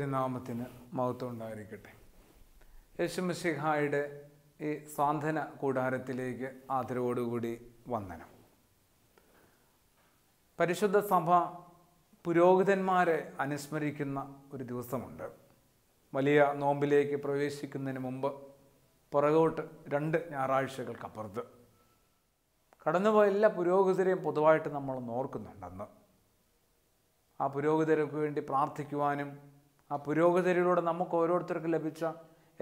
തിരുനാമത്തിന് മഹത്വം ഉണ്ടായിരിക്കട്ടെ യേശുമിഷിഹായുടെ ഈ സാന്ത്വന കൂടാരത്തിലേക്ക് ആദരവോടുകൂടി വന്ദനം പരിശുദ്ധ സഭ പുരോഹിതന്മാരെ അനുസ്മരിക്കുന്ന ഒരു ദിവസമുണ്ട് വലിയ നോമ്പിലേക്ക് പ്രവേശിക്കുന്നതിന് മുമ്പ് പുറകോട്ട് രണ്ട് ഞായറാഴ്ചകൾക്കപ്പുറത്ത് കടന്നുപോയ എല്ലാ പുരോഹിതരെയും പൊതുവായിട്ട് നമ്മൾ നോർക്കുന്നുണ്ടെന്ന് ആ പുരോഹിതർക്ക് വേണ്ടി പ്രാർത്ഥിക്കുവാനും ആ പുരോഗതിയിലൂടെ നമുക്ക് ഓരോരുത്തർക്ക് ലഭിച്ച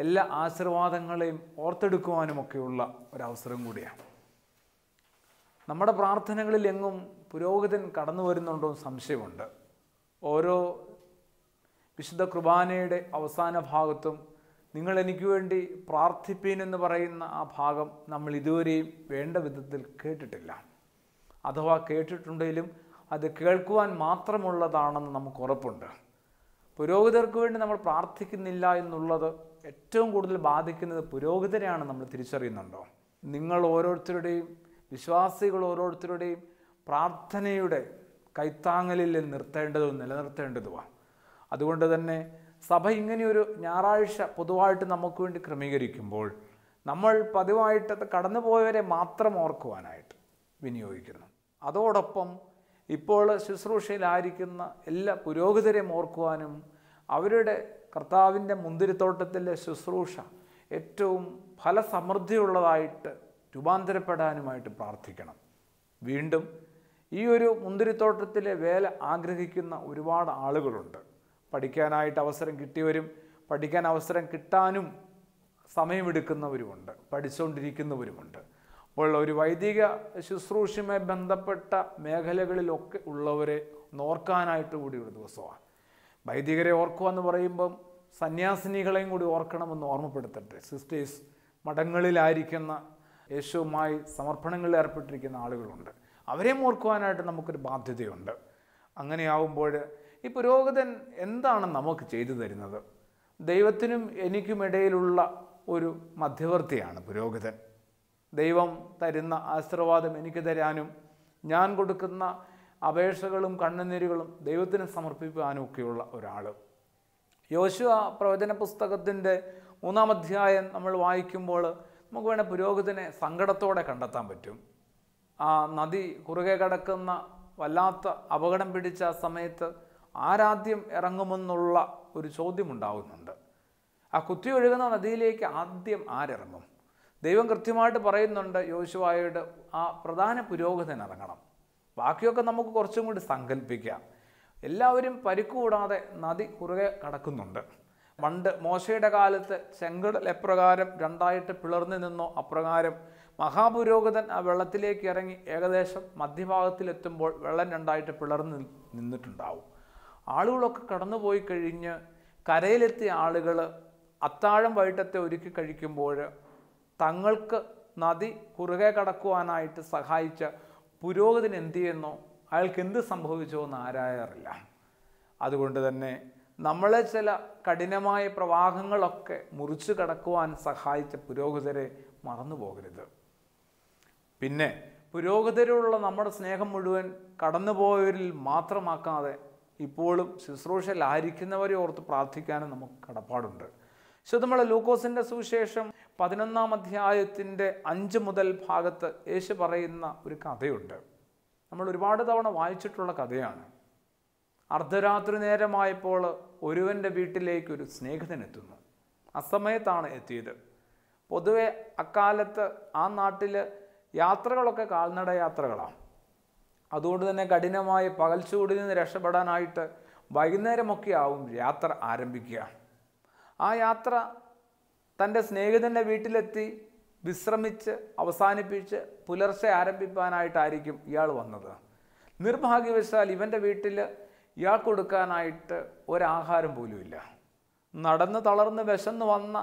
എല്ലാ ആശീർവാദങ്ങളെയും ഓർത്തെടുക്കുവാനുമൊക്കെയുള്ള ഒരവസരം കൂടിയാണ് നമ്മുടെ പ്രാർത്ഥനകളിൽ എങ്ങും പുരോഹിതൻ കടന്നു വരുന്നുണ്ടോ സംശയമുണ്ട് ഓരോ വിശുദ്ധ കുർബാനയുടെ അവസാന ഭാഗത്തും നിങ്ങൾ എനിക്ക് വേണ്ടി പ്രാർത്ഥിപ്പീൻ എന്ന് പറയുന്ന ആ ഭാഗം നമ്മൾ ഇതുവരെയും വേണ്ട വിധത്തിൽ കേട്ടിട്ടില്ല അഥവാ കേട്ടിട്ടുണ്ടെങ്കിലും അത് കേൾക്കുവാൻ മാത്രമുള്ളതാണെന്ന് നമുക്ക് ഉറപ്പുണ്ട് പുരോഹിതർക്ക് വേണ്ടി നമ്മൾ പ്രാർത്ഥിക്കുന്നില്ല എന്നുള്ളത് ഏറ്റവും കൂടുതൽ ബാധിക്കുന്നത് പുരോഹിതരെയാണ് നമ്മൾ തിരിച്ചറിയുന്നുണ്ടോ നിങ്ങൾ ഓരോരുത്തരുടെയും വിശ്വാസികൾ ഓരോരുത്തരുടെയും പ്രാർത്ഥനയുടെ കൈത്താങ്ങലിൽ നിർത്തേണ്ടതും നിലനിർത്തേണ്ടതുമാണ് അതുകൊണ്ട് തന്നെ സഭ ഇങ്ങനെയൊരു ഞായറാഴ്ച പൊതുവായിട്ട് നമുക്ക് വേണ്ടി ക്രമീകരിക്കുമ്പോൾ നമ്മൾ പതിവായിട്ട് കടന്നുപോയവരെ മാത്രം ഓർക്കുവാനായിട്ട് വിനിയോഗിക്കുന്നു അതോടൊപ്പം ഇപ്പോൾ ശുശ്രൂഷയിലായിരിക്കുന്ന എല്ലാ പുരോഹിതരെയും ഓർക്കുവാനും അവരുടെ കർത്താവിൻ്റെ മുന്തിരിത്തോട്ടത്തിലെ ശുശ്രൂഷ ഏറ്റവും ഫലസമൃദ്ധിയുള്ളതായിട്ട് രൂപാന്തരപ്പെടാനുമായിട്ട് പ്രാർത്ഥിക്കണം വീണ്ടും ഈ ഒരു മുന്തിരിത്തോട്ടത്തിലെ വേല ആഗ്രഹിക്കുന്ന ഒരുപാട് ആളുകളുണ്ട് പഠിക്കാനായിട്ട് അവസരം കിട്ടിയവരും പഠിക്കാൻ അവസരം കിട്ടാനും സമയമെടുക്കുന്നവരുമുണ്ട് പഠിച്ചുകൊണ്ടിരിക്കുന്നവരുമുണ്ട് അപ്പോൾ ഒരു വൈദിക ശുശ്രൂഷയുമായി ബന്ധപ്പെട്ട മേഖലകളിലൊക്കെ ഉള്ളവരെ നോർക്കാനായിട്ട് കൂടി ഒരു ദിവസമാണ് വൈദികരെ ഓർക്കുക എന്ന് പറയുമ്പം സന്യാസിനികളെയും കൂടി ഓർക്കണമെന്ന് ഓർമ്മപ്പെടുത്തട്ടെ സിസ്റ്റേഴ്സ് മഠങ്ങളിലായിരിക്കുന്ന യേശുവുമായി സമർപ്പണങ്ങളിൽ ഏർപ്പെട്ടിരിക്കുന്ന ആളുകളുണ്ട് അവരെ ഓർക്കുവാനായിട്ട് നമുക്കൊരു ബാധ്യതയുണ്ട് അങ്ങനെയാവുമ്പോൾ ഈ പുരോഗതൻ എന്താണ് നമുക്ക് ചെയ്തു തരുന്നത് ദൈവത്തിനും എനിക്കും ഇടയിലുള്ള ഒരു മധ്യവർത്തിയാണ് പുരോഗതൻ ദൈവം തരുന്ന ആശീർവാദം എനിക്ക് തരാനും ഞാൻ കൊടുക്കുന്ന അപേക്ഷകളും കണ്ണുനീരുകളും ദൈവത്തിന് സമർപ്പിക്കാനും ഒക്കെയുള്ള ഒരാൾ യോശുവ പ്രവചന പുസ്തകത്തിൻ്റെ മൂന്നാം അധ്യായം നമ്മൾ വായിക്കുമ്പോൾ നമുക്ക് വേണേൽ പുരോഹിതനെ സങ്കടത്തോടെ കണ്ടെത്താൻ പറ്റും ആ നദി കുറുകെ കടക്കുന്ന വല്ലാത്ത അപകടം പിടിച്ച സമയത്ത് ആരാദ്യം ഇറങ്ങുമെന്നുള്ള ഒരു ചോദ്യം ഉണ്ടാകുന്നുണ്ട് ആ കുത്തി ഒഴുകുന്ന നദിയിലേക്ക് ആദ്യം ആരിറങ്ങും ദൈവം കൃത്യമായിട്ട് പറയുന്നുണ്ട് യോശുവായോട് ആ പ്രധാന പുരോഗതി ഇറങ്ങണം ബാക്കിയൊക്കെ നമുക്ക് കുറച്ചും കൂടി സങ്കല്പിക്കാം എല്ലാവരും പരിക്കുകൂടാതെ നദി കുറുകെ കടക്കുന്നുണ്ട് പണ്ട് മോശയുടെ കാലത്ത് ചെങ്കടൽ എപ്രകാരം രണ്ടായിട്ട് പിളർന്നു നിന്നോ അപ്രകാരം മഹാപുരോഹിതൻ ആ വെള്ളത്തിലേക്ക് ഇറങ്ങി ഏകദേശം മധ്യഭാഗത്തിലെത്തുമ്പോൾ വെള്ളം രണ്ടായിട്ട് പിളർന്നു നിന്നിട്ടുണ്ടാവും ആളുകളൊക്കെ കടന്നുപോയി കഴിഞ്ഞ് കരയിലെത്തിയ ആളുകൾ അത്താഴം വൈകിട്ടത്തെ ഒരുക്കി കഴിക്കുമ്പോൾ തങ്ങൾക്ക് നദി കുറുകെ കടക്കുവാനായിട്ട് സഹായിച്ച പുരോഗതിന് എന്ത് ചെയ്യുന്നോ അയാൾക്ക് എന്ത് സംഭവിച്ചോ എന്ന് ആരായറില്ല അതുകൊണ്ട് തന്നെ നമ്മളെ ചില കഠിനമായ പ്രവാഹങ്ങളൊക്കെ മുറിച്ചു കടക്കുവാൻ സഹായിച്ച പുരോഹിതരെ മറന്നു പോകരുത് പിന്നെ പുരോഗതരുള്ള നമ്മുടെ സ്നേഹം മുഴുവൻ കടന്നുപോയവരിൽ മാത്രമാക്കാതെ ഇപ്പോഴും ശുശ്രൂഷയിലായിരിക്കുന്നവരെ ഓർത്ത് പ്രാർത്ഥിക്കാനും നമുക്ക് കടപ്പാടുണ്ട് ശുദ്ധമുള്ള ലൂക്കോസിൻ്റെ സുവിശേഷം പതിനൊന്നാം അധ്യായത്തിൻ്റെ അഞ്ച് മുതൽ ഭാഗത്ത് യേശു പറയുന്ന ഒരു കഥയുണ്ട് നമ്മൾ ഒരുപാട് തവണ വായിച്ചിട്ടുള്ള കഥയാണ് അർദ്ധരാത്രി നേരമായപ്പോൾ ഒരുവൻ്റെ വീട്ടിലേക്ക് ഒരു സ്നേഹിതനെത്തുന്നു അസമയത്താണ് എത്തിയത് പൊതുവെ അക്കാലത്ത് ആ നാട്ടിൽ യാത്രകളൊക്കെ കാൽനട യാത്രകളാണ് അതുകൊണ്ട് തന്നെ കഠിനമായി പകൽച്ചൂടിൽ നിന്ന് രക്ഷപ്പെടാനായിട്ട് വൈകുന്നേരമൊക്കെ ആവും യാത്ര ആരംഭിക്കുക ആ യാത്ര തൻ്റെ സ്നേഹിതൻ്റെ വീട്ടിലെത്തി വിശ്രമിച്ച് അവസാനിപ്പിച്ച് പുലർച്ചെ ആരംഭിക്കാനായിട്ടായിരിക്കും ഇയാൾ വന്നത് നിർഭാഗ്യവശാൽ ഇവൻ്റെ വീട്ടിൽ ഇയാൾ കൊടുക്കാനായിട്ട് ഒരാഹാരം പോലുമില്ല നടന്ന് തളർന്ന് വിശന്ന് വന്ന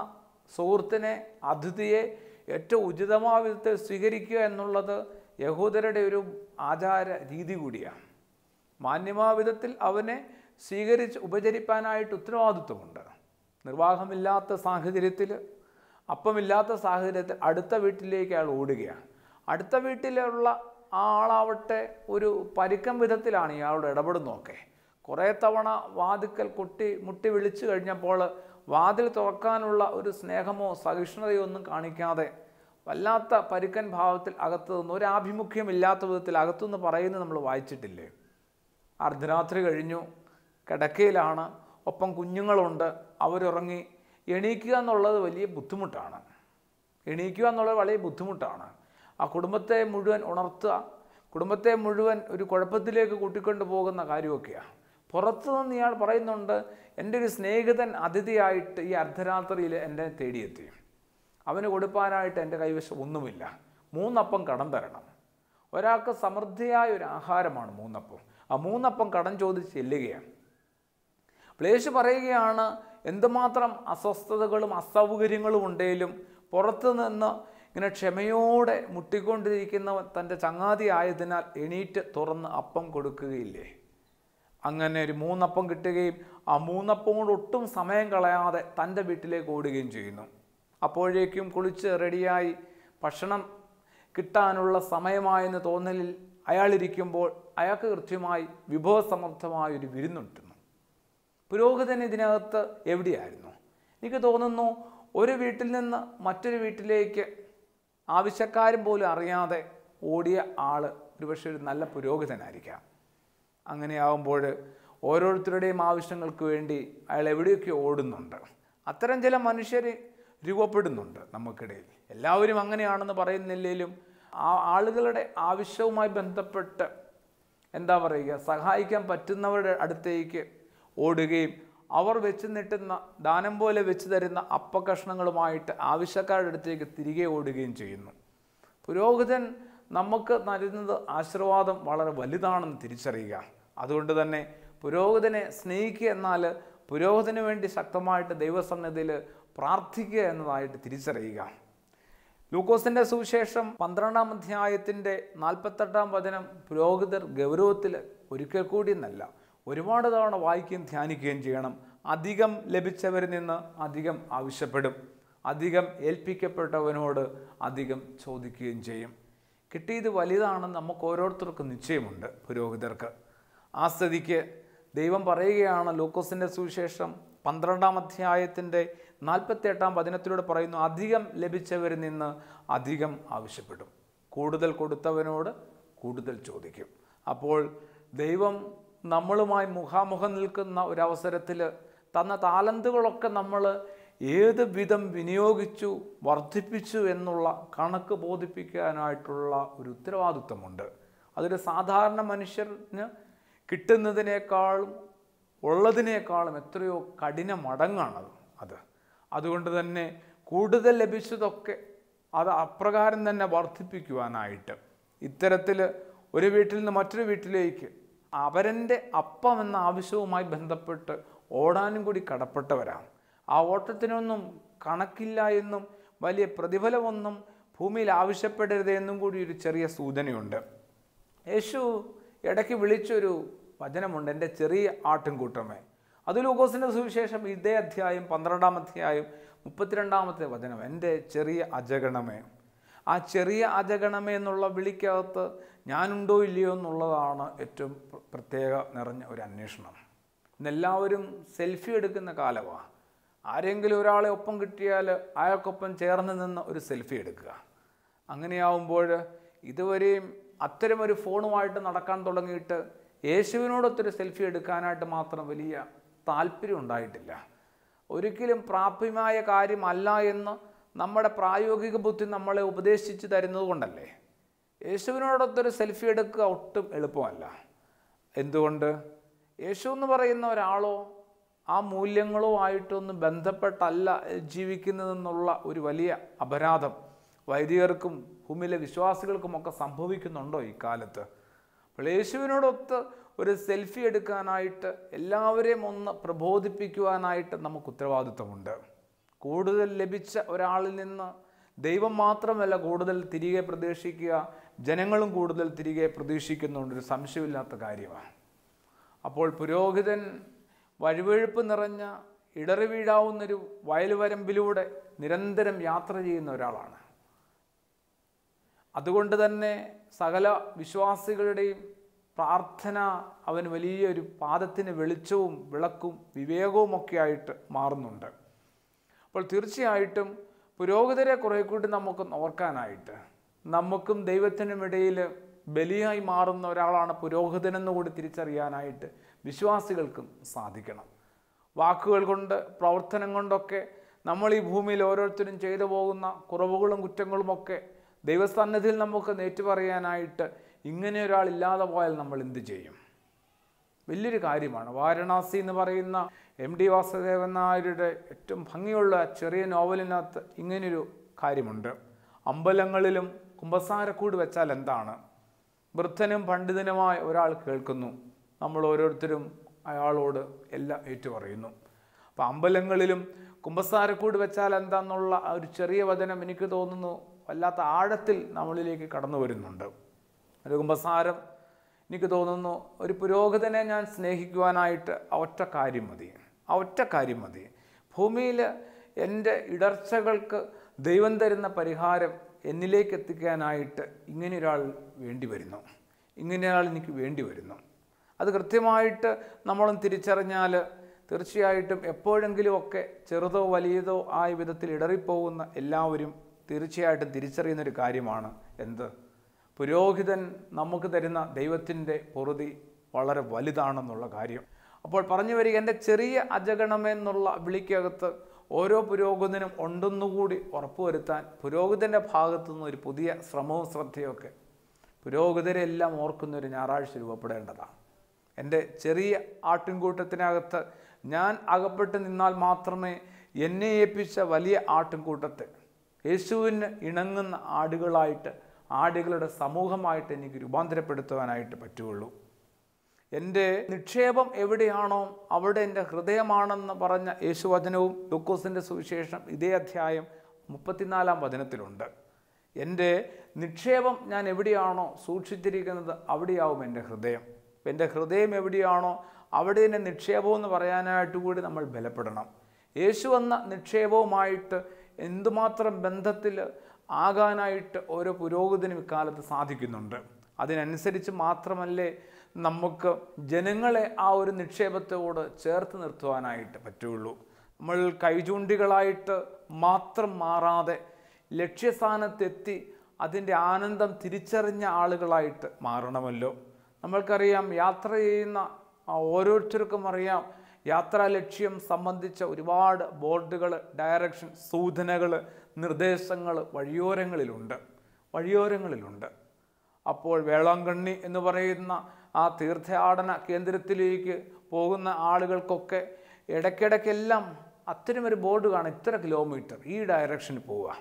സുഹൃത്തിനെ അതിഥിയെ ഏറ്റവും ഉചിതമായ വിധത്തിൽ സ്വീകരിക്കുക എന്നുള്ളത് യഹൂദരുടെ ഒരു ആചാര രീതി കൂടിയാണ് മാന്യമായ വിധത്തിൽ അവനെ സ്വീകരിച്ച് ഉപചരിപ്പാനായിട്ട് ഉത്തരവാദിത്വമുണ്ട് നിർവാഹമില്ലാത്ത സാഹചര്യത്തിൽ അപ്പമില്ലാത്ത സാഹചര്യത്തിൽ അടുത്ത വീട്ടിലേക്ക് അയാൾ ഓടുകയാണ് അടുത്ത വീട്ടിലുള്ള ആ ആളാവട്ടെ ഒരു പരുക്കം വിധത്തിലാണ് ഇയാളോട് ഇടപെടുന്നതൊക്കെ കുറേ തവണ വാതിക്കൽ കൊട്ടി മുട്ടി വിളിച്ചു കഴിഞ്ഞപ്പോൾ വാതിൽ തുറക്കാനുള്ള ഒരു സ്നേഹമോ സഹിഷ്ണുതയോ ഒന്നും കാണിക്കാതെ വല്ലാത്ത പരുക്കൻ ഭാവത്തിൽ അകത്തു നിന്ന് ആഭിമുഖ്യമില്ലാത്ത വിധത്തിൽ അകത്തുനിന്ന് പറയുന്നത് നമ്മൾ വായിച്ചിട്ടില്ലേ അർദ്ധരാത്രി കഴിഞ്ഞു കിടക്കയിലാണ് ഒപ്പം കുഞ്ഞുങ്ങളുണ്ട് അവരുറങ്ങി എണീക്കുക എന്നുള്ളത് വലിയ ബുദ്ധിമുട്ടാണ് എണീക്കുക എന്നുള്ളത് വളരെ ബുദ്ധിമുട്ടാണ് ആ കുടുംബത്തെ മുഴുവൻ ഉണർത്തുക കുടുംബത്തെ മുഴുവൻ ഒരു കുഴപ്പത്തിലേക്ക് കൂട്ടിക്കൊണ്ടു പോകുന്ന കാര്യമൊക്കെയാണ് പുറത്തു നിന്ന് ഇയാൾ പറയുന്നുണ്ട് എൻ്റെ ഒരു സ്നേഹിതൻ അതിഥിയായിട്ട് ഈ അർദ്ധരാത്രിയിൽ എന്നെ തേടിയെത്തി അവന് കൊടുപ്പാനായിട്ട് എൻ്റെ കൈവശം ഒന്നുമില്ല മൂന്നപ്പം കടം തരണം ഒരാൾക്ക് സമൃദ്ധിയായ ഒരു ആഹാരമാണ് മൂന്നപ്പം ആ മൂന്നപ്പം കടം ചോദിച്ച് ചെല്ലുകയാണ് പ്ലേശ് പറയുകയാണ് എന്തുമാത്രം അസ്വസ്ഥതകളും അസൗകര്യങ്ങളും ഉണ്ടെങ്കിലും പുറത്തു നിന്ന് ഇങ്ങനെ ക്ഷമയോടെ മുട്ടിക്കൊണ്ടിരിക്കുന്നവൻ തൻ്റെ ചങ്ങാതി ആയതിനാൽ എണീറ്റ് തുറന്ന് അപ്പം കൊടുക്കുകയില്ലേ അങ്ങനെ ഒരു മൂന്നപ്പം കിട്ടുകയും ആ മൂന്നപ്പം കൊണ്ട് ഒട്ടും സമയം കളയാതെ തൻ്റെ വീട്ടിലേക്ക് ഓടുകയും ചെയ്യുന്നു അപ്പോഴേക്കും കുളിച്ച് റെഡിയായി ഭക്ഷണം കിട്ടാനുള്ള സമയമായെന്ന് തോന്നലിൽ അയാളിരിക്കുമ്പോൾ അയാൾക്ക് കൃത്യമായി വിഭവസമർത്ഥമായ ഒരു വിരുന്നുണ്ട് പുരോഹിതൻ ഇതിനകത്ത് എവിടെയായിരുന്നു എനിക്ക് തോന്നുന്നു ഒരു വീട്ടിൽ നിന്ന് മറ്റൊരു വീട്ടിലേക്ക് ആവശ്യക്കാരും പോലും അറിയാതെ ഓടിയ ആൾ ഒരുപക്ഷെ ഒരു നല്ല പുരോഹിതനായിരിക്കാം അങ്ങനെയാവുമ്പോൾ ഓരോരുത്തരുടെയും ആവശ്യങ്ങൾക്ക് വേണ്ടി അയാൾ എവിടെയൊക്കെ ഓടുന്നുണ്ട് അത്തരം ചില മനുഷ്യർ രൂപപ്പെടുന്നുണ്ട് നമുക്കിടയിൽ എല്ലാവരും അങ്ങനെയാണെന്ന് പറയുന്നില്ലെങ്കിലും ആ ആളുകളുടെ ആവശ്യവുമായി ബന്ധപ്പെട്ട് എന്താ പറയുക സഹായിക്കാൻ പറ്റുന്നവരുടെ അടുത്തേക്ക് ഓടുകയും അവർ വെച്ച് നിട്ടുന്ന ദാനം പോലെ വെച്ച് തരുന്ന അപ്പകഷ്ണങ്ങളുമായിട്ട് ആവശ്യക്കാരുടെ അടുത്തേക്ക് തിരികെ ഓടുകയും ചെയ്യുന്നു പുരോഹിതൻ നമുക്ക് നൽകുന്നത് ആശീർവാദം വളരെ വലുതാണെന്ന് തിരിച്ചറിയുക അതുകൊണ്ട് തന്നെ പുരോഹിതനെ സ്നേഹിക്കുക എന്നാൽ പുരോഹിതന് വേണ്ടി ശക്തമായിട്ട് ദൈവസന്നിധിയിൽ പ്രാർത്ഥിക്കുക എന്നതായിട്ട് തിരിച്ചറിയുക ലൂക്കോസിൻ്റെ സുവിശേഷം പന്ത്രണ്ടാം അധ്യായത്തിൻ്റെ നാൽപ്പത്തെട്ടാം വചനം പുരോഹിതർ ഗൗരവത്തിൽ ഒരിക്കൽ കൂടി എന്നല്ല ഒരുപാട് തവണ വായിക്കുകയും ധ്യാനിക്കുകയും ചെയ്യണം അധികം ലഭിച്ചവരിൽ നിന്ന് അധികം ആവശ്യപ്പെടും അധികം ഏൽപ്പിക്കപ്പെട്ടവനോട് അധികം ചോദിക്കുകയും ചെയ്യും കിട്ടിയത് വലുതാണെന്ന് നമുക്ക് ഓരോരുത്തർക്കും നിശ്ചയമുണ്ട് പുരോഹിതർക്ക് ആ സ്ഥിതിക്ക് ദൈവം പറയുകയാണ് ലൂക്കോസിൻ്റെ സുവിശേഷം പന്ത്രണ്ടാം അധ്യായത്തിൻ്റെ നാൽപ്പത്തിയെട്ടാം വചനത്തിലൂടെ പറയുന്നു അധികം ലഭിച്ചവരിൽ നിന്ന് അധികം ആവശ്യപ്പെടും കൂടുതൽ കൊടുത്തവനോട് കൂടുതൽ ചോദിക്കും അപ്പോൾ ദൈവം നമ്മളുമായി മുഖാമുഖം നിൽക്കുന്ന ഒരവസരത്തിൽ തന്ന താലന്തുകളൊക്കെ നമ്മൾ ഏത് വിധം വിനിയോഗിച്ചു വർദ്ധിപ്പിച്ചു എന്നുള്ള കണക്ക് ബോധിപ്പിക്കാനായിട്ടുള്ള ഒരു ഉത്തരവാദിത്വമുണ്ട് അതൊരു സാധാരണ മനുഷ്യന് കിട്ടുന്നതിനേക്കാളും ഉള്ളതിനേക്കാളും എത്രയോ കഠിന മടങ്ങാണത് അത് അതുകൊണ്ട് തന്നെ കൂടുതൽ ലഭിച്ചതൊക്കെ അത് അപ്രകാരം തന്നെ വർദ്ധിപ്പിക്കുവാനായിട്ട് ഇത്തരത്തിൽ ഒരു വീട്ടിൽ നിന്ന് മറ്റൊരു വീട്ടിലേക്ക് അവരൻ്റെ അപ്പം എന്ന ആവശ്യവുമായി ബന്ധപ്പെട്ട് ഓടാനും കൂടി കടപ്പെട്ടവരാണ് ആ ഓട്ടത്തിനൊന്നും കണക്കില്ല എന്നും വലിയ പ്രതിഫലമൊന്നും ഭൂമിയിൽ ആവശ്യപ്പെടരുത് എന്നും കൂടി ഒരു ചെറിയ സൂചനയുണ്ട് യേശു ഇടയ്ക്ക് വിളിച്ചൊരു വചനമുണ്ട് എൻ്റെ ചെറിയ ആട്ടിൻകൂട്ടമേ അത് ലൂക്കോസിൻ്റെ സുവിശേഷം ഇതേ അധ്യായം പന്ത്രണ്ടാം അധ്യായം മുപ്പത്തിരണ്ടാമത്തെ വചനം എൻ്റെ ചെറിയ അജഗണമേ ആ ചെറിയ അജഗണമേ എന്നുള്ള വിളിക്കകത്ത് ഞാനുണ്ടോ ഇല്ലയോ എന്നുള്ളതാണ് ഏറ്റവും പ്രത്യേക നിറഞ്ഞ ഒരു അന്വേഷണം ഇന്നെല്ലാവരും സെൽഫി എടുക്കുന്ന കാലമാണ് ആരെങ്കിലും ഒരാളെ ഒപ്പം കിട്ടിയാൽ അയാൾക്കൊപ്പം ചേർന്ന് നിന്ന് ഒരു സെൽഫി എടുക്കുക അങ്ങനെയാവുമ്പോൾ ഇതുവരെയും അത്തരമൊരു ഫോണുമായിട്ട് നടക്കാൻ തുടങ്ങിയിട്ട് യേശുവിനോടൊത്തൊരു സെൽഫി എടുക്കാനായിട്ട് മാത്രം വലിയ താല്പര്യം ഉണ്ടായിട്ടില്ല ഒരിക്കലും പ്രാപ്യമായ കാര്യമല്ല എന്ന് നമ്മുടെ പ്രായോഗിക ബുദ്ധി നമ്മളെ ഉപദേശിച്ച് തരുന്നത് കൊണ്ടല്ലേ യേശുവിനോടൊത്തൊരു സെൽഫി എടുക്കുക ഒട്ടും എളുപ്പമല്ല എന്തുകൊണ്ട് യേശു എന്ന് പറയുന്ന ഒരാളോ ആ മൂല്യങ്ങളോ ആയിട്ടൊന്നും ബന്ധപ്പെട്ടല്ല ജീവിക്കുന്നതെന്നുള്ള ഒരു വലിയ അപരാധം വൈദികർക്കും ഭൂമിയിലെ ഒക്കെ സംഭവിക്കുന്നുണ്ടോ ഈ കാലത്ത് അപ്പോൾ യേശുവിനോടൊത്ത് ഒരു സെൽഫി എടുക്കാനായിട്ട് എല്ലാവരെയും ഒന്ന് പ്രബോധിപ്പിക്കുവാനായിട്ട് നമുക്ക് ഉത്തരവാദിത്വമുണ്ട് കൂടുതൽ ലഭിച്ച ഒരാളിൽ നിന്ന് ദൈവം മാത്രമല്ല കൂടുതൽ തിരികെ പ്രതീക്ഷിക്കുക ജനങ്ങളും കൂടുതൽ തിരികെ പ്രതീക്ഷിക്കുന്നുണ്ടൊരു സംശയമില്ലാത്ത കാര്യമാണ് അപ്പോൾ പുരോഹിതൻ വഴുവഴുപ്പ് നിറഞ്ഞ ഇടറി വീഴാവുന്നൊരു വയലുവരമ്പിലൂടെ നിരന്തരം യാത്ര ചെയ്യുന്ന ഒരാളാണ് അതുകൊണ്ട് തന്നെ സകല വിശ്വാസികളുടെയും പ്രാർത്ഥന അവന് വലിയൊരു പാദത്തിന് വെളിച്ചവും വിളക്കും വിവേകവും ഒക്കെ ആയിട്ട് മാറുന്നുണ്ട് അപ്പോൾ തീർച്ചയായിട്ടും പുരോഗതിരെ കുറേ കൂടി നമുക്ക് ഓർക്കാനായിട്ട് നമുക്കും ദൈവത്തിനും ഇടയിൽ ബലിയായി മാറുന്ന ഒരാളാണ് പുരോഹിതനെന്ന് കൂടി തിരിച്ചറിയാനായിട്ട് വിശ്വാസികൾക്കും സാധിക്കണം വാക്കുകൾ കൊണ്ട് പ്രവർത്തനം കൊണ്ടൊക്കെ നമ്മൾ ഈ ഭൂമിയിൽ ഓരോരുത്തരും ചെയ്തു പോകുന്ന കുറവുകളും കുറ്റങ്ങളുമൊക്കെ ദൈവസന്നിധിയിൽ നമുക്ക് നേറ്റുപറയാനായിട്ട് ഇങ്ങനെ ഒരാൾ ഇല്ലാതെ പോയാൽ നമ്മൾ എന്ത് ചെയ്യും വലിയൊരു കാര്യമാണ് വാരണാസി എന്ന് പറയുന്ന എം ഡി വാസുദേവൻ നായരുടെ ഏറ്റവും ഭംഗിയുള്ള ചെറിയ നോവലിനകത്ത് ഇങ്ങനെയൊരു കാര്യമുണ്ട് അമ്പലങ്ങളിലും കുമ്പസാരക്കൂട് വെച്ചാൽ എന്താണ് വൃദ്ധനും പണ്ഡിതനുമായ ഒരാൾ കേൾക്കുന്നു നമ്മൾ ഓരോരുത്തരും അയാളോട് എല്ലാം ഏറ്റുപറയുന്നു അപ്പം അമ്പലങ്ങളിലും കുമ്പസാരക്കൂട് വെച്ചാൽ എന്താണെന്നുള്ള ഒരു ചെറിയ വചനം എനിക്ക് തോന്നുന്നു വല്ലാത്ത ആഴത്തിൽ നമ്മളിലേക്ക് കടന്നു വരുന്നുണ്ട് ഒരു കുമ്പസാരം എനിക്ക് തോന്നുന്നു ഒരു പുരോഗതിനെ ഞാൻ സ്നേഹിക്കുവാനായിട്ട് ഒറ്റ കാര്യം മതി ഒറ്റ കാര്യം മതി ഭൂമിയിൽ എൻ്റെ ഇടർച്ചകൾക്ക് ദൈവം തരുന്ന പരിഹാരം എന്നിലേക്ക് എത്തിക്കാനായിട്ട് ഇങ്ങനെ ഒരാൾ വേണ്ടി വരുന്നു ഇങ്ങനെ ഒരാൾ എനിക്ക് വേണ്ടി വരുന്നു അത് കൃത്യമായിട്ട് നമ്മളും തിരിച്ചറിഞ്ഞാൽ തീർച്ചയായിട്ടും എപ്പോഴെങ്കിലുമൊക്കെ ചെറുതോ വലിയതോ ആയ വിധത്തിൽ ഇടറിപ്പോകുന്ന എല്ലാവരും തീർച്ചയായിട്ടും തിരിച്ചറിയുന്നൊരു കാര്യമാണ് എന്ത് പുരോഹിതൻ നമുക്ക് തരുന്ന ദൈവത്തിൻ്റെ പൊറുതി വളരെ വലുതാണെന്നുള്ള കാര്യം അപ്പോൾ പറഞ്ഞു വരിക എൻ്റെ ചെറിയ അജഗണമെന്നുള്ള വിളിക്കകത്ത് ഓരോ പുരോഗതിനും ഉണ്ടെന്നുകൂടി ഉറപ്പുവരുത്താൻ പുരോഗതിൻ്റെ ഭാഗത്തു നിന്നൊരു ഒരു പുതിയ ശ്രമവും ശ്രദ്ധയൊക്കെ പുരോഗതിരെല്ലാം ഓർക്കുന്ന ഒരു ഞായറാഴ്ച രൂപപ്പെടേണ്ടതാണ് എൻ്റെ ചെറിയ ആട്ടിൻകൂട്ടത്തിനകത്ത് ഞാൻ അകപ്പെട്ട് നിന്നാൽ മാത്രമേ എന്നെ ഏൽപ്പിച്ച വലിയ ആട്ടിൻകൂട്ടത്തെ യേശുവിന് ഇണങ്ങുന്ന ആടുകളായിട്ട് ആടുകളുടെ സമൂഹമായിട്ട് എനിക്ക് രൂപാന്തരപ്പെടുത്തുവാനായിട്ട് പറ്റുകയുള്ളൂ എൻ്റെ നിക്ഷേപം എവിടെയാണോ അവിടെ എൻ്റെ ഹൃദയമാണെന്ന് പറഞ്ഞ യേശുവചനവും ലൂക്കോസിൻ്റെ സുവിശേഷം ഇതേ അധ്യായം മുപ്പത്തിനാലാം വചനത്തിലുണ്ട് എൻ്റെ നിക്ഷേപം ഞാൻ എവിടെയാണോ സൂക്ഷിച്ചിരിക്കുന്നത് അവിടെയാവും എൻ്റെ ഹൃദയം എൻ്റെ ഹൃദയം എവിടെയാണോ അവിടെ തന്നെ നിക്ഷേപമെന്ന് പറയാനായിട്ട് കൂടി നമ്മൾ ബലപ്പെടണം യേശു എന്ന നിക്ഷേപവുമായിട്ട് എന്തുമാത്രം ബന്ധത്തിൽ ആകാനായിട്ട് ഓരോ പുരോഗതിനും ഇക്കാലത്ത് സാധിക്കുന്നുണ്ട് അതിനനുസരിച്ച് മാത്രമല്ലേ നമുക്ക് ജനങ്ങളെ ആ ഒരു നിക്ഷേപത്തോട് ചേർത്ത് നിർത്തുവാനായിട്ട് പറ്റുള്ളൂ നമ്മൾ കൈചൂണ്ടികളായിട്ട് മാത്രം മാറാതെ ലക്ഷ്യസ്ഥാനത്തെത്തി അതിൻ്റെ ആനന്ദം തിരിച്ചറിഞ്ഞ ആളുകളായിട്ട് മാറണമല്ലോ നമ്മൾക്കറിയാം യാത്ര ചെയ്യുന്ന ഓരോരുത്തർക്കും അറിയാം യാത്രാ ലക്ഷ്യം സംബന്ധിച്ച ഒരുപാട് ബോർഡുകൾ ഡയറക്ഷൻ സൂചനകൾ നിർദ്ദേശങ്ങൾ വഴിയോരങ്ങളിലുണ്ട് വഴിയോരങ്ങളിലുണ്ട് അപ്പോൾ വേളാങ്കണ്ണി എന്ന് പറയുന്ന ആ തീർത്ഥാടന കേന്ദ്രത്തിലേക്ക് പോകുന്ന ആളുകൾക്കൊക്കെ ഇടയ്ക്കിടയ്ക്കെല്ലാം ഒരു ബോർഡ് കാണും ഇത്ര കിലോമീറ്റർ ഈ ഡയറക്ഷനിൽ പോവുക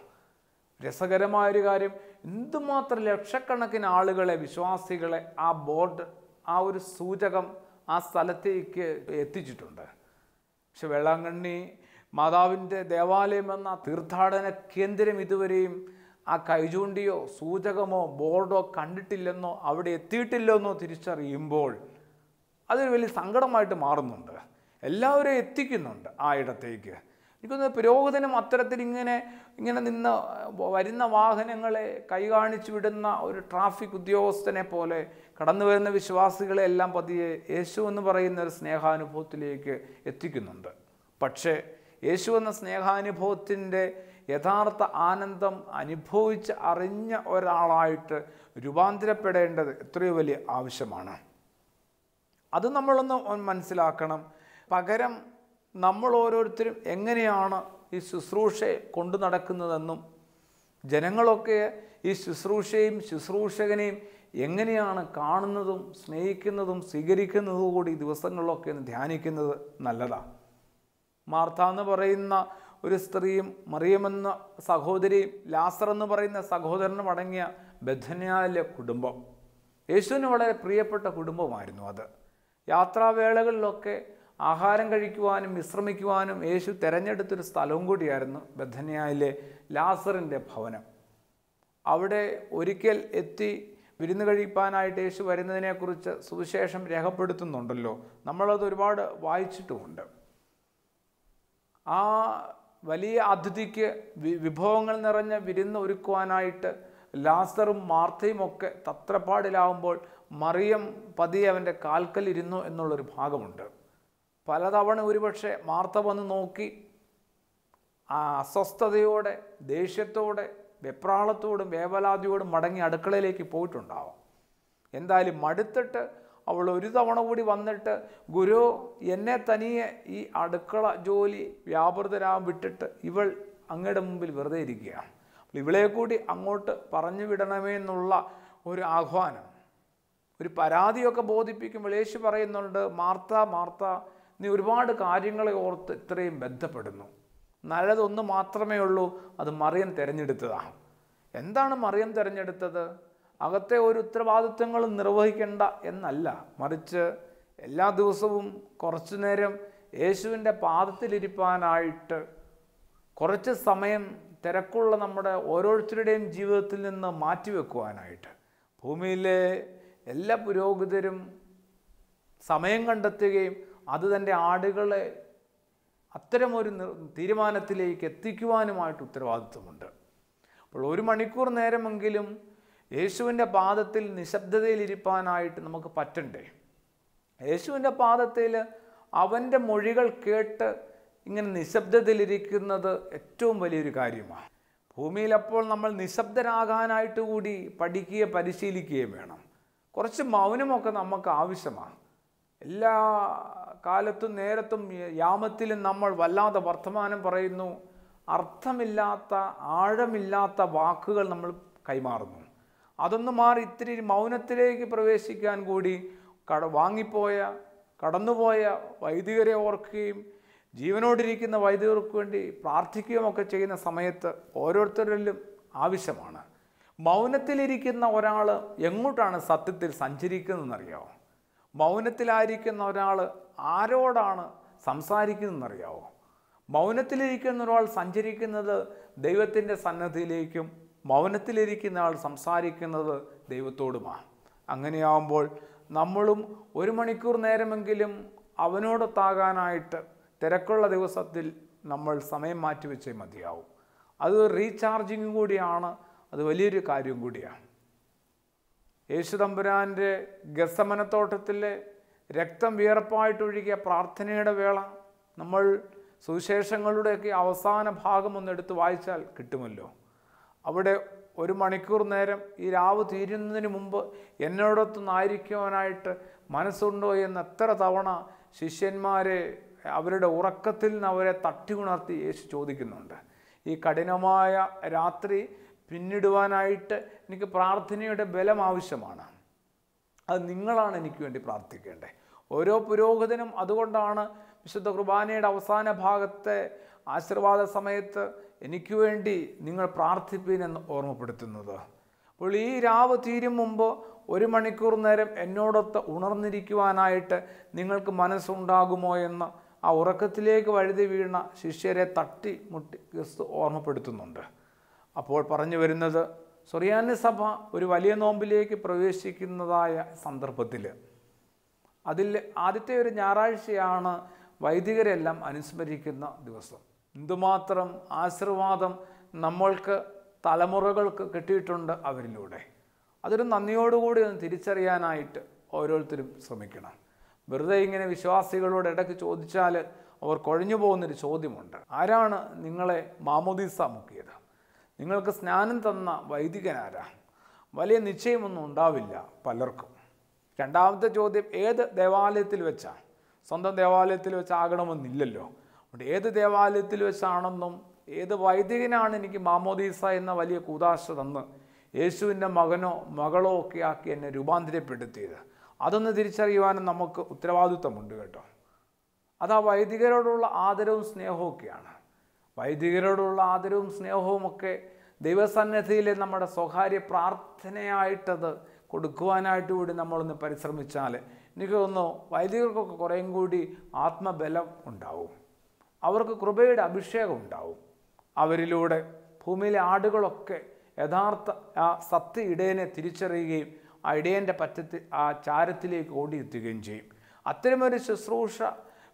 രസകരമായൊരു കാര്യം എന്തുമാത്രം ലക്ഷക്കണക്കിന് ആളുകളെ വിശ്വാസികളെ ആ ബോർഡ് ആ ഒരു സൂചകം ആ സ്ഥലത്തേക്ക് എത്തിച്ചിട്ടുണ്ട് പക്ഷെ വെള്ളാങ്കണ്ണി മാതാവിൻ്റെ ദേവാലയം എന്ന തീർത്ഥാടന കേന്ദ്രം ഇതുവരെയും ആ കൈചൂണ്ടിയോ സൂചകമോ ബോർഡോ കണ്ടിട്ടില്ലെന്നോ അവിടെ എത്തിയിട്ടില്ലെന്നോ തിരിച്ചറിയുമ്പോൾ അതൊരു വലിയ സങ്കടമായിട്ട് മാറുന്നുണ്ട് എല്ലാവരെയും എത്തിക്കുന്നുണ്ട് ആ ഇടത്തേക്ക് എനിക്കൊന്ന് പുരോഗതിനും അത്തരത്തിൽ ഇങ്ങനെ ഇങ്ങനെ നിന്ന് വരുന്ന വാഹനങ്ങളെ കൈകാണിച്ചു വിടുന്ന ഒരു ട്രാഫിക് ഉദ്യോഗസ്ഥനെ പോലെ കടന്നു വരുന്ന വിശ്വാസികളെ എല്ലാം പതിയെ യേശു എന്ന് പറയുന്ന ഒരു സ്നേഹാനുഭവത്തിലേക്ക് എത്തിക്കുന്നുണ്ട് പക്ഷേ യേശു എന്ന സ്നേഹാനുഭവത്തിൻ്റെ യഥാർത്ഥ ആനന്ദം അനുഭവിച്ച് അറിഞ്ഞ ഒരാളായിട്ട് രൂപാന്തരപ്പെടേണ്ടത് എത്രയോ വലിയ ആവശ്യമാണ് അത് നമ്മളൊന്ന് മനസ്സിലാക്കണം പകരം നമ്മൾ ഓരോരുത്തരും എങ്ങനെയാണ് ഈ ശുശ്രൂഷയെ കൊണ്ടു നടക്കുന്നതെന്നും ജനങ്ങളൊക്കെ ഈ ശുശ്രൂഷയും ശുശ്രൂഷകനെയും എങ്ങനെയാണ് കാണുന്നതും സ്നേഹിക്കുന്നതും സ്വീകരിക്കുന്നതും കൂടി ദിവസങ്ങളിലൊക്കെ ധ്യാനിക്കുന്നത് നല്ലതാണ് മാർത്ത എന്ന് പറയുന്ന ഒരു സ്ത്രീയും മറിയമെന്ന സഹോദരിയും ലാസർ എന്ന് പറയുന്ന സഹോദരനും അടങ്ങിയ ബഥന്യാലിലെ കുടുംബം യേശുവിന് വളരെ പ്രിയപ്പെട്ട കുടുംബമായിരുന്നു അത് യാത്രാവേളകളിലൊക്കെ ആഹാരം കഴിക്കുവാനും വിശ്രമിക്കുവാനും യേശു തിരഞ്ഞെടുത്തൊരു സ്ഥലവും കൂടിയായിരുന്നു ബഥന്യായിലെ ലാസറിൻ്റെ ഭവനം അവിടെ ഒരിക്കൽ എത്തി വിരുന്ന് കഴിപ്പാനായിട്ട് യേശു വരുന്നതിനെക്കുറിച്ച് സുവിശേഷം രേഖപ്പെടുത്തുന്നുണ്ടല്ലോ നമ്മളത് ഒരുപാട് വായിച്ചിട്ടുമുണ്ട് ആ വലിയ അതിഥിക്ക് വിഭവങ്ങൾ നിറഞ്ഞ വിരുന്ന് ഒരുക്കുവാനായിട്ട് ലാസറും മാർത്തയും ഒക്കെ തത്രപ്പാടിലാവുമ്പോൾ മറിയം പതിയെ അവൻ്റെ കാൽക്കൽ ഇരുന്നു എന്നുള്ളൊരു ഭാഗമുണ്ട് പലതവണ ഒരുപക്ഷെ മാർത്ത വന്ന് നോക്കി ആ അസ്വസ്ഥതയോടെ ദേഷ്യത്തോടെ വെപ്രാളത്തോടും വേവലാതിയോടും മടങ്ങി അടുക്കളയിലേക്ക് പോയിട്ടുണ്ടാവും എന്തായാലും മടുത്തിട്ട് അവൾ ഒരു തവണ കൂടി വന്നിട്ട് ഗുരു എന്നെ തനിയെ ഈ അടുക്കള ജോലി വ്യാപൃതരാൻ വിട്ടിട്ട് ഇവൾ അങ്ങയുടെ മുമ്പിൽ വെറുതെ ഇരിക്കുകയാണ് അപ്പോൾ ഇവളെ കൂടി അങ്ങോട്ട് പറഞ്ഞു വിടണമേ എന്നുള്ള ഒരു ആഹ്വാനം ഒരു പരാതിയൊക്കെ ബോധിപ്പിക്കുമ്പോൾ യേശു പറയുന്നുണ്ട് മാർത്ത മാർത്ത നീ ഒരുപാട് കാര്യങ്ങളെ ഓർത്ത് ഇത്രയും ബന്ധപ്പെടുന്നു നല്ലതൊന്ന് മാത്രമേ ഉള്ളൂ അത് മറിയം തിരഞ്ഞെടുത്തതാണ് എന്താണ് മറിയം തിരഞ്ഞെടുത്തത് അകത്തെ ഒരു ഉത്തരവാദിത്വങ്ങൾ നിർവഹിക്കേണ്ട എന്നല്ല മറിച്ച് എല്ലാ ദിവസവും കുറച്ചു നേരം യേശുവിൻ്റെ പാദത്തിലിരിപ്പാനായിട്ട് കുറച്ച് സമയം തിരക്കുള്ള നമ്മുടെ ഓരോരുത്തരുടെയും ജീവിതത്തിൽ നിന്ന് മാറ്റിവെക്കുവാനായിട്ട് ഭൂമിയിലെ എല്ലാ പുരോഹിതരും സമയം കണ്ടെത്തുകയും അത് തൻ്റെ ആടുകളെ അത്തരമൊരു തീരുമാനത്തിലേക്ക് എത്തിക്കുവാനുമായിട്ട് ഉത്തരവാദിത്വമുണ്ട് അപ്പോൾ ഒരു മണിക്കൂർ നേരമെങ്കിലും യേശുവിൻ്റെ പാദത്തിൽ നിശബ്ദതയിലിരിപ്പാനായിട്ട് നമുക്ക് പറ്റണ്ടേ യേശുവിൻ്റെ പാദത്തിൽ അവൻ്റെ മൊഴികൾ കേട്ട് ഇങ്ങനെ നിശബ്ദതയിലിരിക്കുന്നത് ഏറ്റവും വലിയൊരു കാര്യമാണ് ഭൂമിയിൽ അപ്പോൾ നമ്മൾ നിശബ്ദരാകാനായിട്ട് കൂടി പഠിക്കുകയും പരിശീലിക്കുകയും വേണം കുറച്ച് മൗനമൊക്കെ നമുക്ക് ആവശ്യമാണ് എല്ലാ കാലത്തും നേരത്തും യാമത്തിലും നമ്മൾ വല്ലാതെ വർത്തമാനം പറയുന്നു അർത്ഥമില്ലാത്ത ആഴമില്ലാത്ത വാക്കുകൾ നമ്മൾ കൈമാറുന്നു അതൊന്ന് മാറി ഇത്തിരി മൗനത്തിലേക്ക് പ്രവേശിക്കാൻ കൂടി കട വാങ്ങിപ്പോയ കടന്നുപോയ വൈദികരെ ഓർക്കുകയും ജീവനോടിരിക്കുന്ന വൈദികർക്ക് വേണ്ടി പ്രാർത്ഥിക്കുകയും ഒക്കെ ചെയ്യുന്ന സമയത്ത് ഓരോരുത്തരിലും ആവശ്യമാണ് മൗനത്തിലിരിക്കുന്ന ഒരാൾ എങ്ങോട്ടാണ് സത്യത്തിൽ സഞ്ചരിക്കുന്നതെന്നറിയാമോ മൗനത്തിലായിരിക്കുന്ന ഒരാൾ ആരോടാണ് സംസാരിക്കുന്നതെന്നറിയാമോ മൗനത്തിലിരിക്കുന്ന ഒരാൾ സഞ്ചരിക്കുന്നത് ദൈവത്തിൻ്റെ സന്നദ്ധിയിലേക്കും മൗനത്തിലിരിക്കുന്ന ആൾ സംസാരിക്കുന്നത് ദൈവത്തോടുമാണ് അങ്ങനെയാവുമ്പോൾ നമ്മളും ഒരു മണിക്കൂർ നേരമെങ്കിലും അവനോടൊത്താകാനായിട്ട് തിരക്കുള്ള ദിവസത്തിൽ നമ്മൾ സമയം മാറ്റി വെച്ചേ മതിയാവും അത് റീചാർജിങ്ങും കൂടിയാണ് അത് വലിയൊരു കാര്യം കൂടിയാണ് യേശു തമ്പുരാൻ്റെ ഗസമനത്തോട്ടത്തിലെ രക്തം വിയർപ്പായിട്ടൊഴുകിയ പ്രാർത്ഥനയുടെ വേള നമ്മൾ സുവിശേഷങ്ങളുടെയൊക്കെ അവസാന ഭാഗം ഒന്ന് എടുത്ത് വായിച്ചാൽ കിട്ടുമല്ലോ അവിടെ ഒരു മണിക്കൂർ നേരം ഈ രാവ് തീരുന്നതിന് മുമ്പ് എന്നോടൊത്തുനിന്നായിരിക്കുവാനായിട്ട് മനസ്സുണ്ടോ എന്ന് എത്ര തവണ ശിഷ്യന്മാരെ അവരുടെ ഉറക്കത്തിൽ നിന്ന് അവരെ തട്ടി ഉണർത്തി യേശു ചോദിക്കുന്നുണ്ട് ഈ കഠിനമായ രാത്രി പിന്നിടുവാനായിട്ട് എനിക്ക് പ്രാർത്ഥനയുടെ ബലം ആവശ്യമാണ് അത് നിങ്ങളാണ് എനിക്ക് വേണ്ടി പ്രാർത്ഥിക്കേണ്ടത് ഓരോ പുരോഹിതനും അതുകൊണ്ടാണ് വിശുദ്ധ കുർബാനയുടെ അവസാന ഭാഗത്തെ ആശീർവാദ സമയത്ത് എനിക്ക് വേണ്ടി നിങ്ങൾ പ്രാർത്ഥിപ്പീനെന്ന് ഓർമ്മപ്പെടുത്തുന്നത് അപ്പോൾ ഈ രാവ് തീരും മുമ്പ് ഒരു മണിക്കൂർ നേരം എന്നോടൊത്ത് ഉണർന്നിരിക്കുവാനായിട്ട് നിങ്ങൾക്ക് മനസ്സുണ്ടാകുമോ എന്ന് ആ ഉറക്കത്തിലേക്ക് വഴുതി വീണ ശിഷ്യരെ തട്ടി മുട്ടി ക്രിസ്തു ഓർമ്മപ്പെടുത്തുന്നുണ്ട് അപ്പോൾ പറഞ്ഞു വരുന്നത് സൊറിയാനി സഭ ഒരു വലിയ നോമ്പിലേക്ക് പ്രവേശിക്കുന്നതായ സന്ദർഭത്തിൽ അതിൽ ആദ്യത്തെ ഒരു ഞായറാഴ്ചയാണ് വൈദികരെല്ലാം അനുസ്മരിക്കുന്ന ദിവസം എന്തുമാത്രം ആശീർവാദം നമ്മൾക്ക് തലമുറകൾക്ക് കിട്ടിയിട്ടുണ്ട് അവരിലൂടെ അതൊരു നന്ദിയോടുകൂടി ഒന്ന് തിരിച്ചറിയാനായിട്ട് ഓരോരുത്തരും ശ്രമിക്കണം വെറുതെ ഇങ്ങനെ വിശ്വാസികളോട് ഇടയ്ക്ക് ചോദിച്ചാൽ അവർ കുഴഞ്ഞു പോകുന്നൊരു ചോദ്യമുണ്ട് ആരാണ് നിങ്ങളെ മാമോദീസ മുക്കിയത് നിങ്ങൾക്ക് സ്നാനം തന്ന വൈദികനാരാ വലിയ നിശ്ചയമൊന്നും ഉണ്ടാവില്ല പലർക്കും രണ്ടാമത്തെ ചോദ്യം ഏത് ദേവാലയത്തിൽ വെച്ചാണ് സ്വന്തം ദേവാലയത്തിൽ വെച്ചാകണമെന്നില്ലല്ലോ അതുകൊണ്ട് ഏത് ദേവാലയത്തിൽ വെച്ചാണെന്നും ഏത് വൈദികനാണ് എനിക്ക് മാമോദീസ എന്ന വലിയ കൂതാശ തന്ന് യേശുവിൻ്റെ മകനോ മകളോ ഒക്കെ ആക്കി എന്നെ രൂപാന്തരപ്പെടുത്തിയത് അതൊന്ന് തിരിച്ചറിയുവാനും നമുക്ക് ഉത്തരവാദിത്വമുണ്ട് കേട്ടോ അത് ആ വൈദികരോടുള്ള ആദരവും സ്നേഹവും ഒക്കെയാണ് വൈദികരോടുള്ള ആദരവും സ്നേഹവും ഒക്കെ ദൈവസന്നിധിയിലെ നമ്മുടെ സ്വകാര്യ പ്രാർത്ഥനയായിട്ടത് കൊടുക്കുവാനായിട്ട് കൂടി നമ്മളൊന്ന് പരിശ്രമിച്ചാൽ എനിക്ക് തോന്നുന്നു വൈദികർക്കൊക്കെ കുറേയും കൂടി ആത്മബലം ഉണ്ടാവും അവർക്ക് കൃപയുടെ അഭിഷേകം ഉണ്ടാവും അവരിലൂടെ ഭൂമിയിലെ ആടുകളൊക്കെ യഥാർത്ഥ ആ സത്യ ഇടയനെ തിരിച്ചറിയുകയും ആ ഇടയൻ്റെ പറ്റത്തിൽ ആ ചാരത്തിലേക്ക് ഓടിയെത്തുകയും ചെയ്യും അത്തരമൊരു ശുശ്രൂഷ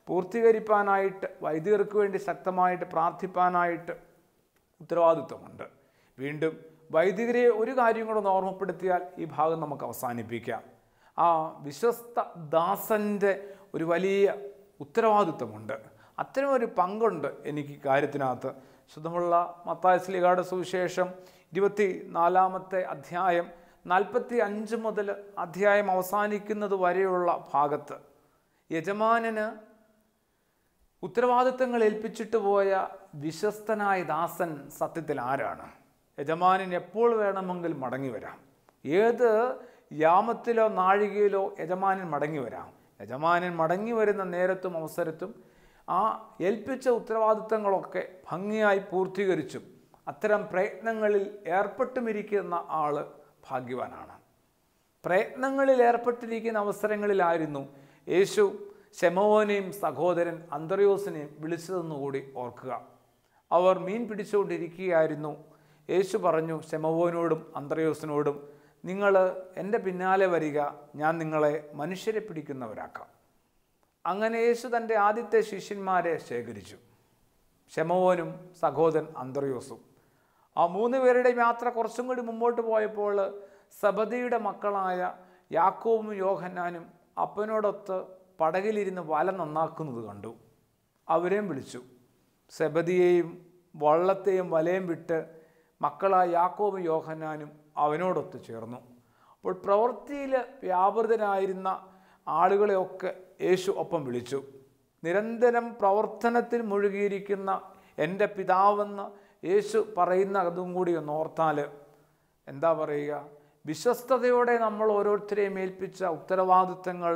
പൂർത്തീകരിപ്പാനായിട്ട് വൈദികർക്ക് വേണ്ടി ശക്തമായിട്ട് പ്രാർത്ഥിപ്പാനായിട്ട് ഉത്തരവാദിത്വമുണ്ട് വീണ്ടും വൈദികരെ ഒരു കാര്യം കൂടെ ഒന്ന് ഓർമ്മപ്പെടുത്തിയാൽ ഈ ഭാഗം നമുക്ക് അവസാനിപ്പിക്കാം ആ വിശ്വസ്ത ദാസൻ്റെ ഒരു വലിയ ഉത്തരവാദിത്വമുണ്ട് ഒരു പങ്കുണ്ട് എനിക്ക് കാര്യത്തിനകത്ത് ശുദ്ധമുള്ള മത്തായസ്ലിഗാട് സുവിശേഷം ഇരുപത്തി നാലാമത്തെ അധ്യായം നാൽപ്പത്തി അഞ്ച് മുതൽ അധ്യായം അവസാനിക്കുന്നത് വരെയുള്ള ഭാഗത്ത് യജമാനന് ഉത്തരവാദിത്തങ്ങൾ ഏൽപ്പിച്ചിട്ട് പോയ വിശ്വസ്തനായ ദാസൻ സത്യത്തിൽ ആരാണ് യജമാനൻ എപ്പോൾ വേണമെങ്കിൽ മടങ്ങി വരാം ഏത് യാമത്തിലോ നാഴികയിലോ യജമാനൻ മടങ്ങി വരാം യജമാനൻ മടങ്ങി വരുന്ന നേരത്തും അവസരത്തും ആ ഏൽപ്പിച്ച ഉത്തരവാദിത്തങ്ങളൊക്കെ ഭംഗിയായി പൂർത്തീകരിച്ചും അത്തരം പ്രയത്നങ്ങളിൽ ഏർപ്പെട്ടുമിരിക്കുന്ന ആൾ ഭാഗ്യവാനാണ് പ്രയത്നങ്ങളിൽ ഏർപ്പെട്ടിരിക്കുന്ന അവസരങ്ങളിലായിരുന്നു യേശു ശമോനെയും സഹോദരൻ അന്തറിയോസിനെയും വിളിച്ചതെന്നുകൂടി ഓർക്കുക അവർ മീൻ പിടിച്ചുകൊണ്ടിരിക്കുകയായിരുന്നു യേശു പറഞ്ഞു ശമവോനോടും അന്ത്രയോസിനോടും നിങ്ങൾ എൻ്റെ പിന്നാലെ വരിക ഞാൻ നിങ്ങളെ മനുഷ്യരെ പിടിക്കുന്നവരാക്കാം അങ്ങനെ യേശു തൻ്റെ ആദ്യത്തെ ശിഷ്യന്മാരെ ശേഖരിച്ചു ക്ഷമവോനും സഹോദരൻ അന്തർയോസും ആ മൂന്ന് പേരുടെ യാത്ര കുറച്ചും കൂടി മുമ്പോട്ട് പോയപ്പോൾ സബദിയുടെ മക്കളായ യാക്കോവും യോഹന്നാനും അപ്പനോടൊത്ത് പടകിലിരുന്ന് വല നന്നാക്കുന്നത് കണ്ടു അവരെയും വിളിച്ചു സബദിയെയും വള്ളത്തെയും വലയും വിട്ട് മക്കളായ യാക്കോവും യോഹന്നാനും അവനോടൊത്ത് ചേർന്നു അപ്പോൾ പ്രവൃത്തിയിൽ വ്യാപൃതനായിരുന്ന ആളുകളെയൊക്കെ യേശു ഒപ്പം വിളിച്ചു നിരന്തരം പ്രവർത്തനത്തിൽ മുഴുകിയിരിക്കുന്ന എൻ്റെ പിതാവെന്ന് യേശു പറയുന്ന അതും കൂടി ഒന്ന് ഓർത്താൽ എന്താ പറയുക വിശ്വസ്തയോടെ നമ്മൾ ഓരോരുത്തരെയും ഏൽപ്പിച്ച ഉത്തരവാദിത്തങ്ങൾ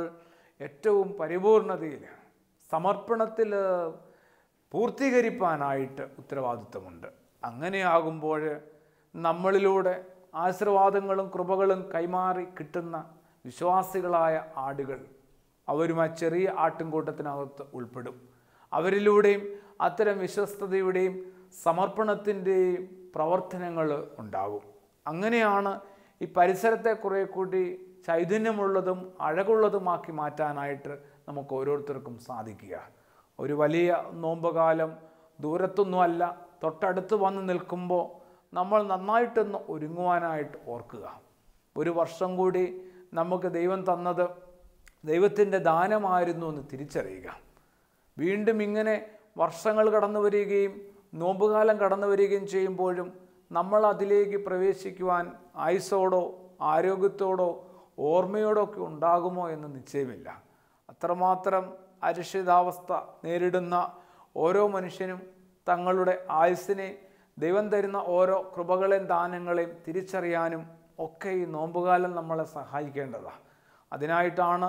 ഏറ്റവും പരിപൂർണതയിൽ സമർപ്പണത്തിൽ പൂർത്തീകരിപ്പാനായിട്ട് ഉത്തരവാദിത്തമുണ്ട് അങ്ങനെയാകുമ്പോൾ നമ്മളിലൂടെ ആശീർവാദങ്ങളും കൃപകളും കൈമാറി കിട്ടുന്ന വിശ്വാസികളായ ആടുകൾ അവരും ആ ചെറിയ ആട്ടിൻകൂട്ടത്തിനകത്ത് ഉൾപ്പെടും അവരിലൂടെയും അത്തരം വിശ്വസ്തയുടെയും സമർപ്പണത്തിൻ്റെയും പ്രവർത്തനങ്ങൾ ഉണ്ടാകും അങ്ങനെയാണ് ഈ പരിസരത്തെ കുറേ കൂടി ചൈതന്യമുള്ളതും അഴകുള്ളതുമാക്കി മാറ്റാനായിട്ട് നമുക്ക് ഓരോരുത്തർക്കും സാധിക്കുക ഒരു വലിയ നോമ്പുകാലം ദൂരത്തൊന്നുമല്ല തൊട്ടടുത്ത് വന്ന് നിൽക്കുമ്പോൾ നമ്മൾ നന്നായിട്ടൊന്ന് ഒരുങ്ങുവാനായിട്ട് ഓർക്കുക ഒരു വർഷം കൂടി നമുക്ക് ദൈവം തന്നത് ദൈവത്തിൻ്റെ ദാനമായിരുന്നു എന്ന് തിരിച്ചറിയുക വീണ്ടും ഇങ്ങനെ വർഷങ്ങൾ കടന്നു വരികയും നോമ്പുകാലം കടന്നു വരികയും ചെയ്യുമ്പോഴും നമ്മൾ അതിലേക്ക് പ്രവേശിക്കുവാൻ ആയുസോടോ ആരോഗ്യത്തോടോ ഓർമ്മയോടോ ഒക്കെ ഉണ്ടാകുമോ എന്ന് നിശ്ചയമില്ല അത്രമാത്രം അരക്ഷിതാവസ്ഥ നേരിടുന്ന ഓരോ മനുഷ്യനും തങ്ങളുടെ ആയുസ്സിനെ ദൈവം തരുന്ന ഓരോ കൃപകളെയും ദാനങ്ങളെയും തിരിച്ചറിയാനും ഒക്കെ ഈ നോമ്പുകാലം നമ്മളെ സഹായിക്കേണ്ടതാണ് അതിനായിട്ടാണ്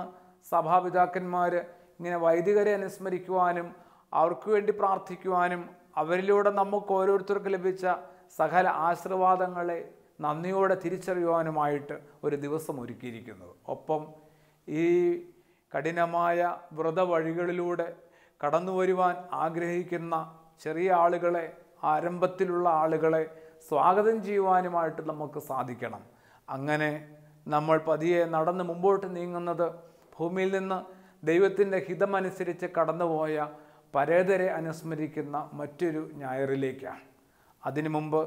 സഭാപിതാക്കന്മാർ ഇങ്ങനെ വൈദികരെ അനുസ്മരിക്കുവാനും അവർക്ക് വേണ്ടി പ്രാർത്ഥിക്കുവാനും അവരിലൂടെ നമുക്ക് ഓരോരുത്തർക്ക് ലഭിച്ച സകല ആശീർവാദങ്ങളെ നന്ദിയോടെ തിരിച്ചറിയുവാനുമായിട്ട് ഒരു ദിവസം ഒരുക്കിയിരിക്കുന്നത് ഒപ്പം ഈ കഠിനമായ വ്രത വഴികളിലൂടെ കടന്നു വരുവാൻ ആഗ്രഹിക്കുന്ന ചെറിയ ആളുകളെ ആരംഭത്തിലുള്ള ആളുകളെ സ്വാഗതം ചെയ്യുവാനുമായിട്ട് നമുക്ക് സാധിക്കണം അങ്ങനെ നമ്മൾ പതിയെ നടന്ന് മുമ്പോട്ട് നീങ്ങുന്നത് ഭൂമിയിൽ നിന്ന് ദൈവത്തിൻ്റെ ഹിതമനുസരിച്ച് കടന്നുപോയ പരേതരെ അനുസ്മരിക്കുന്ന മറ്റൊരു ഞായറിലേക്കാണ് അതിനു മുമ്പ്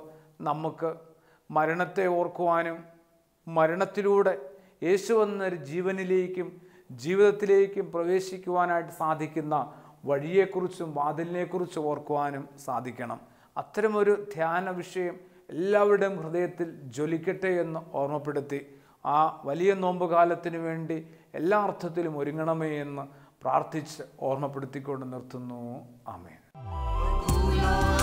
നമുക്ക് മരണത്തെ ഓർക്കുവാനും മരണത്തിലൂടെ യേശു എന്നൊരു ജീവനിലേക്കും ജീവിതത്തിലേക്കും പ്രവേശിക്കുവാനായിട്ട് സാധിക്കുന്ന വഴിയെക്കുറിച്ചും വാതിലിനെക്കുറിച്ചും ഓർക്കുവാനും സാധിക്കണം അത്തരമൊരു ധ്യാന വിഷയം എല്ലാവരുടെയും ഹൃദയത്തിൽ ജ്വലിക്കട്ടെ എന്ന് ഓർമ്മപ്പെടുത്തി ആ വലിയ നോമ്പുകാലത്തിനു വേണ്ടി എല്ലാ അർത്ഥത്തിലും ഒരുങ്ങണമേ എന്ന് പ്രാർത്ഥിച്ച് ഓർമ്മപ്പെടുത്തിക്കൊണ്ട് നിർത്തുന്നു ആമേൻ